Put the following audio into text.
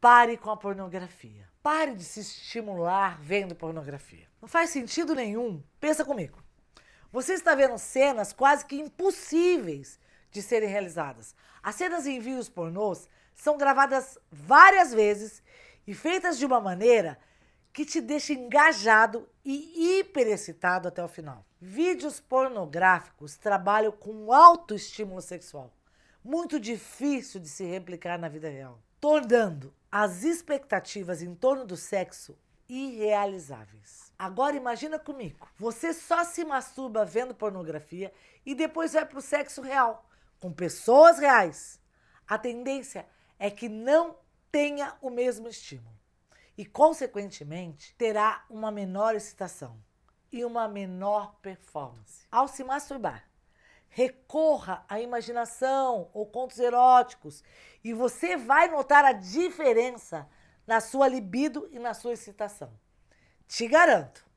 Pare com a pornografia. Pare de se estimular vendo pornografia. Não faz sentido nenhum. Pensa comigo. Você está vendo cenas quase que impossíveis de serem realizadas. As cenas em vídeos pornôs são gravadas várias vezes e feitas de uma maneira que te deixa engajado e hiperexcitado até o final. Vídeos pornográficos trabalham com alto estímulo sexual muito difícil de se replicar na vida real, tornando as expectativas em torno do sexo irrealizáveis. Agora imagina comigo, você só se masturba vendo pornografia e depois vai para o sexo real, com pessoas reais. A tendência é que não tenha o mesmo estímulo e, consequentemente, terá uma menor excitação e uma menor performance. Ao se masturbar, Recorra à imaginação ou contos eróticos e você vai notar a diferença na sua libido e na sua excitação. Te garanto.